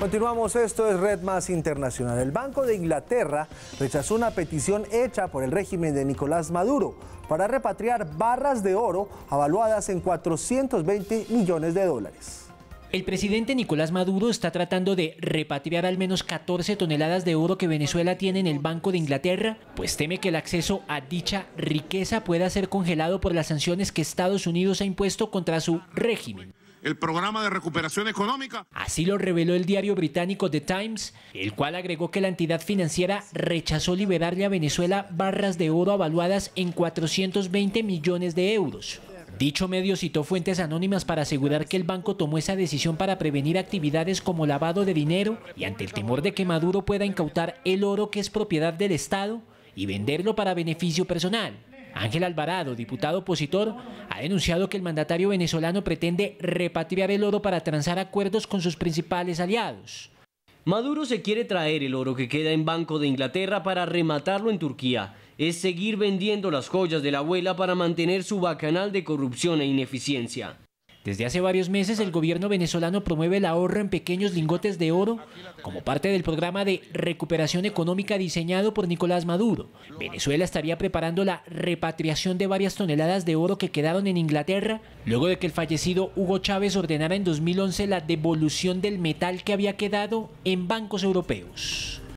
Continuamos, esto es Red Más Internacional. El Banco de Inglaterra rechazó una petición hecha por el régimen de Nicolás Maduro para repatriar barras de oro avaluadas en 420 millones de dólares. El presidente Nicolás Maduro está tratando de repatriar al menos 14 toneladas de oro que Venezuela tiene en el Banco de Inglaterra, pues teme que el acceso a dicha riqueza pueda ser congelado por las sanciones que Estados Unidos ha impuesto contra su régimen el programa de recuperación económica. Así lo reveló el diario británico The Times, el cual agregó que la entidad financiera rechazó liberarle a Venezuela barras de oro avaluadas en 420 millones de euros. Dicho medio citó fuentes anónimas para asegurar que el banco tomó esa decisión para prevenir actividades como lavado de dinero y ante el temor de que Maduro pueda incautar el oro que es propiedad del Estado y venderlo para beneficio personal. Ángel Alvarado, diputado opositor, ha denunciado que el mandatario venezolano pretende repatriar el oro para transar acuerdos con sus principales aliados. Maduro se quiere traer el oro que queda en Banco de Inglaterra para rematarlo en Turquía. Es seguir vendiendo las joyas de la abuela para mantener su bacanal de corrupción e ineficiencia. Desde hace varios meses el gobierno venezolano promueve el ahorro en pequeños lingotes de oro como parte del programa de recuperación económica diseñado por Nicolás Maduro. Venezuela estaría preparando la repatriación de varias toneladas de oro que quedaron en Inglaterra luego de que el fallecido Hugo Chávez ordenara en 2011 la devolución del metal que había quedado en bancos europeos.